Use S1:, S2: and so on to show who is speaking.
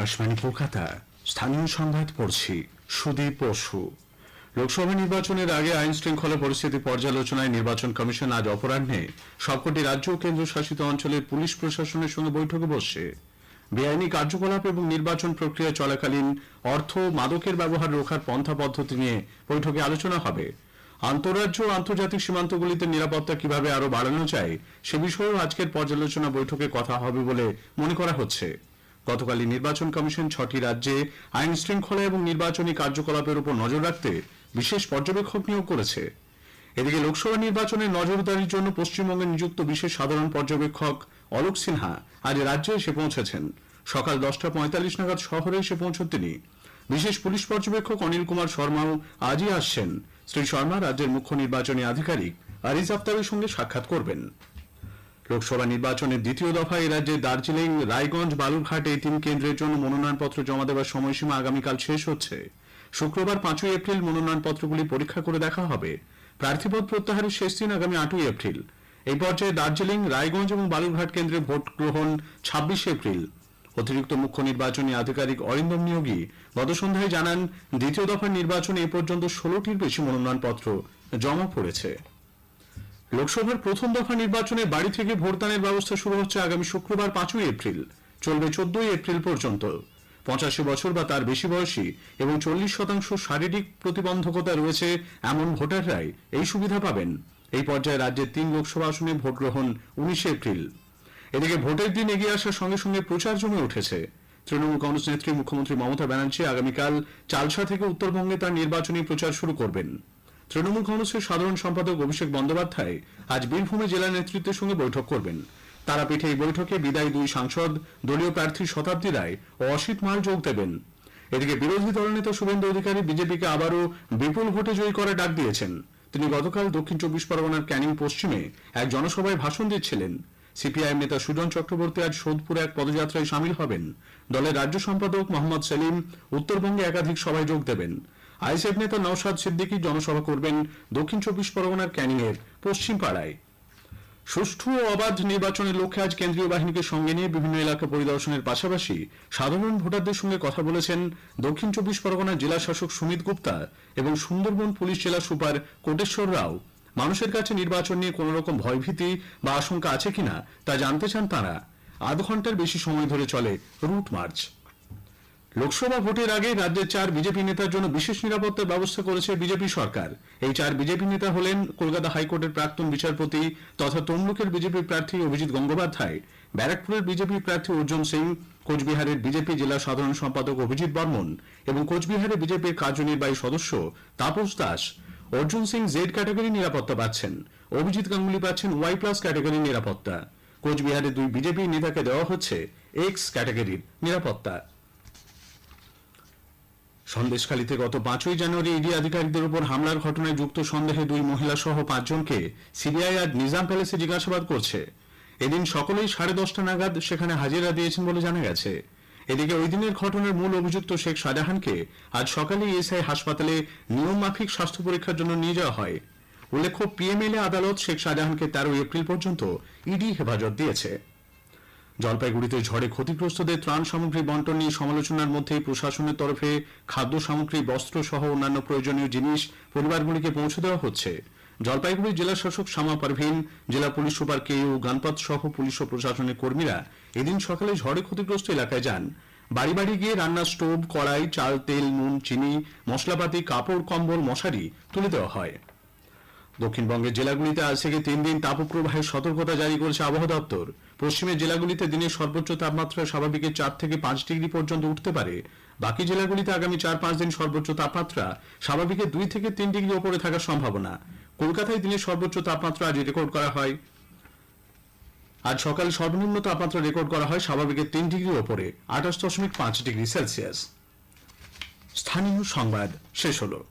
S1: আকাশবাণী কলকাতা স্থানীয় সংবাদ পড়ছি সুদীপ বসু লোকসভা নির্বাচনের আগে আইন শৃঙ্খলা পরিস্থিতি পর্যালোচনায় নির্বাচন কমিশন আজ অপরাহ্নে সবকটি রাজ্য ও কেন্দ্রশাসিত অঞ্চলের পুলিশ প্রশাসনের সঙ্গে বৈঠকে বসে বেআইনি কার্যকলাপ এবং নির্বাচন প্রক্রিয়া চলাকালীন অর্থ মাদকের ব্যবহার রোখার পন্থা পদ্ধতি নিয়ে বৈঠকে আলোচনা হবে আন্তঃরাজ্য ও আন্তর্জাতিক সীমান্তগুলিতে নিরাপত্তা কিভাবে আরও বাড়ানো যায় সে বিষয়েও আজকের পর্যালোচনা বৈঠকে কথা হবে বলে মনে করা হচ্ছে গতকালই নির্বাচন কমিশন ছটি রাজ্যে আইন শৃঙ্খলা এবং নির্বাচনী কার্যকলাপের উপর নজর রাখতে বিশেষ পর্যবেক্ষক নিয়োগ করেছে এদিকে লোকসভা নির্বাচনে নজরদারির জন্য পশ্চিমবঙ্গে নিযুক্ত বিশেষ সাধারণ পর্যবেক্ষক অলোক সিনহা আজ রাজ্যে এসে পৌঁছেছেন সকাল দশটা পঁয়তাল্লিশ নাগাদ শহরে এসে পৌঁছন তিনি বিশেষ পুলিশ পর্যবেক্ষক অনিল কুমার শর্মাও আজই আসছেন শ্রী শর্মা রাজ্যের মুখ্য নির্বাচনী আধিকারিক আরিজ আফতারের সঙ্গে সাক্ষাৎ করবেন লোকসভা নির্বাচনের দ্বিতীয় দফায় এরাজ্যে দার্জিলিং রায়গঞ্জ বালুরঘাট এই তিন কেন্দ্রের জন্য মনোনয়নপত্র জমা দেওয়ার সময়সীমা আগামীকাল শেষ হচ্ছে শুক্রবার পাঁচই এপ্রিল মনোনয়নপত্রগুলি পরীক্ষা করে দেখা হবে প্রার্থীপদ প্রত্যাহারের শেষ দিন আগামী আটই এপ্রিল এই পর্যায়ে দার্জিলিং রায়গঞ্জ এবং বালুরঘাট কেন্দ্রে ভোট গ্রহণ ছাব্বিশে এপ্রিল অতিরিক্ত মুখ্য নির্বাচনী আধিকারিক অরিন্দম নিয়োগী গত সন্ধ্যায় জানান দ্বিতীয় দফার নির্বাচনে এ পর্যন্ত ষোলোটির বেশি মনোনয়নপত্র জমা পড়েছে লোকসভার প্রথম দফা নির্বাচনে বাড়ি থেকে ভোটদানের ব্যবস্থা শুরু হচ্ছে আগামী শুক্রবার পাঁচই এপ্রিল চলবে চোদ্দই এপ্রিল পর্যন্ত পঁচাশি বছর বা তার বেশি বয়সী এবং চল্লিশ শতাংশ শারীরিক প্রতিবন্ধকতা রয়েছে এমন ভোটাররাই এই সুবিধা পাবেন এই পর্যায়ে রাজ্যের তিন লোকসভা আসনে ভোট গ্রহণ উনিশে এপ্রিল এদিকে ভোটের দিন এগিয়ে আসার সঙ্গে সঙ্গে প্রচার জমে উঠেছে তৃণমূল কংগ্রেস নেত্রী মুখ্যমন্ত্রী মমতা ব্যানার্জী আগামীকাল চালসা থেকে উত্তরবঙ্গে তার নির্বাচনী প্রচার শুরু করবেন তৃণমূল কংগ্রেসের সাধারণ সম্পাদক অভিষেক বন্দ্যোপাধ্যায় আজ বীরভূমে জেলা নেতৃত্বের সঙ্গে বৈঠক করবেন তারাপীঠে এই বৈঠকে বিদায়ী দুই সাংসদ দলীয় প্রার্থী শতাব্দী রায় ও অসিত মাল যোগ দেবেন এদিকে বিরোধী দলনেতা শুভেন্দু অধিকারী বিজেপিকে আবারও বিপুল ভোটে জয়ী করার ডাক দিয়েছেন তিনি গতকাল দক্ষিণ চব্বিশ পরগনার ক্যানিং পশ্চিমে এক জনসভায় ভাষণ দিচ্ছিলেন সিপিআইএম নেতা সুজন চক্রবর্তী আজ সোদপুরে এক পদযাত্রায় সামিল হবেন দলের রাজ্য সম্পাদক মোহাম্মদ সেলিম উত্তরবঙ্গে একাধিক সভায় যোগ দেবেন আইএসএফ নেতা নওশাদ সিদ্দিকী জনসভা করবেন দক্ষিণ চব্বিশ পরগনার ক্যানিংয়ের পশ্চিমপাড়ায় সুষ্ঠু ও অবাধ নির্বাচনের লক্ষ্যে আজ কেন্দ্রীয় বাহিনীকে সঙ্গে নিয়ে বিভিন্ন এলাকা পরিদর্শনের পাশাপাশি সাধারণ ভোটারদের সঙ্গে কথা বলেছেন দক্ষিণ চব্বিশ পরগনার জেলা শাসক সুমিত গুপ্তা এবং সুন্দরবন পুলিশ জেলা সুপার কোটেশ্বর রাও মানুষের কাছে নির্বাচন নিয়ে কোন রকম ভয়ভীতি বা আশঙ্কা আছে কিনা তা জানতে চান তারা আধ ঘন্টার বেশি সময় ধরে চলে রুট মার্চ লোকসভা ভোটের আগে রাজ্যের চার বিজেপি নেতার জন্য বিশেষ নিরাপত্তার ব্যবস্থা করেছে বিজেপি সরকার এই চার বিজেপি নেতা হলেন কলকাতা হাইকোর্টের প্রাক্তন বিচারপতি তথা তমলুকের বিজেপি প্রার্থী অভিজিৎ গঙ্গোপাধ্যায় ব্যারাকপুরের বিজেপি প্রার্থী অর্জুন সিং কোচবিহারের বিজেপি জেলা সাধারণ সম্পাদক অভিজিৎ বর্মন এবং কোচবিহারে বিজেপির কার্যনির্বাহী সদস্য তাপস দাস অর্জুন সিং জেড ক্যাটাগরি নিরাপত্তা পাচ্ছেন অভিজিৎ গাঙ্গুলি পাচ্ছেন ওয়াই প্লাস ক্যাটাগরি নিরাপত্তা কোচবিহারে দুই বিজেপি নেতাকে দেওয়া হচ্ছে এক্স ক্যাটাগরির নিরাপত্তা সন্দেশখালীতে গত পাঁচই জানুয়ারি ইডি আধিকারিকদের উপর হামলার ঘটনায় যুক্ত সন্দেহে দুই মহিলা সহ পাঁচজনকে সিবিআই আজ নিজাম প্যালেসে জিজ্ঞাসাবাদ করছে এদিন সকলেই সাড়ে দশটা নাগাদ সেখানে হাজিরা দিয়েছেন বলে জানা গেছে এদিকে ওই দিনের ঘটনার মূল অভিযুক্ত শেখ শাহজাহানকে আজ সকালে ইএসআই হাসপাতালে নিয়ম মাফিক স্বাস্থ্য পরীক্ষার জন্য নিয়ে যাওয়া হয় উল্লেখ্য পিএমএলএ আদালত শেখ শাহজাহানকে তেরোই এপ্রিল পর্যন্ত ইডি হেফাজত দিয়েছে জলপাইগুড়িতে ঝড়ে ক্ষতিগ্রস্তদের ত্রাণ সামগ্রী বন্টন নিয়ে সমালোচনার মধ্যে প্রশাসনের তরফে খাদ্য সামগ্রী বস্ত্র সহ অন্যান্য প্রয়োজনীয় জিনিস পরিবারগুলিকে পৌঁছে দেওয়া হচ্ছে জলপাইগুড়ি জেলা শাসক শ্যামা পারভীন জেলা police super K U Ganpat সহ পুলিশ ও প্রশাসনের কর্মীরা এদিন সকালে ঝড়ে ক্ষতিগ্রস্ত এলাকায় যান বাড়ি বাড়ি গিয়ে রান্না স্টোভ কড়াই চাল তেল নুন চিনি মশলাপাতি কাপড় কম্বল মশারি তুলে দেওয়া হয় দক্ষিণবঙ্গের জেলাগুলিতে আজ থেকে তিন দিন তাপপ্রবাহের সতর্কতা জারি করেছে আবহাওয়া দপ্তর পশ্চিমের জেলাগুলিতে দিনের সর্বোচ্চ তাপমাত্রা স্বাভাবিকের চার থেকে পাঁচ ডিগ্রি পর্যন্ত উঠতে পারে বাকি জেলাগুলিতে আগামী চার পাঁচ দিন সর্বোচ্চ তাপমাত্রা স্বাভাবিকের দুই থেকে তিন ডিগ্রি ওপরে থাকার সম্ভাবনা কলকাতায় দিনের সর্বোচ্চ তাপমাত্রা আজ রেকর্ড করা হয় আজ সকালে সর্বনিম্ন তাপমাত্রা রেকর্ড করা হয় স্বাভাবিকের তিন ডিগ্রি ওপরে আঠাশ দশমিক পাঁচ ডিগ্রি সেলসিয়াস স্থানীয় সংবাদ শেষ হলো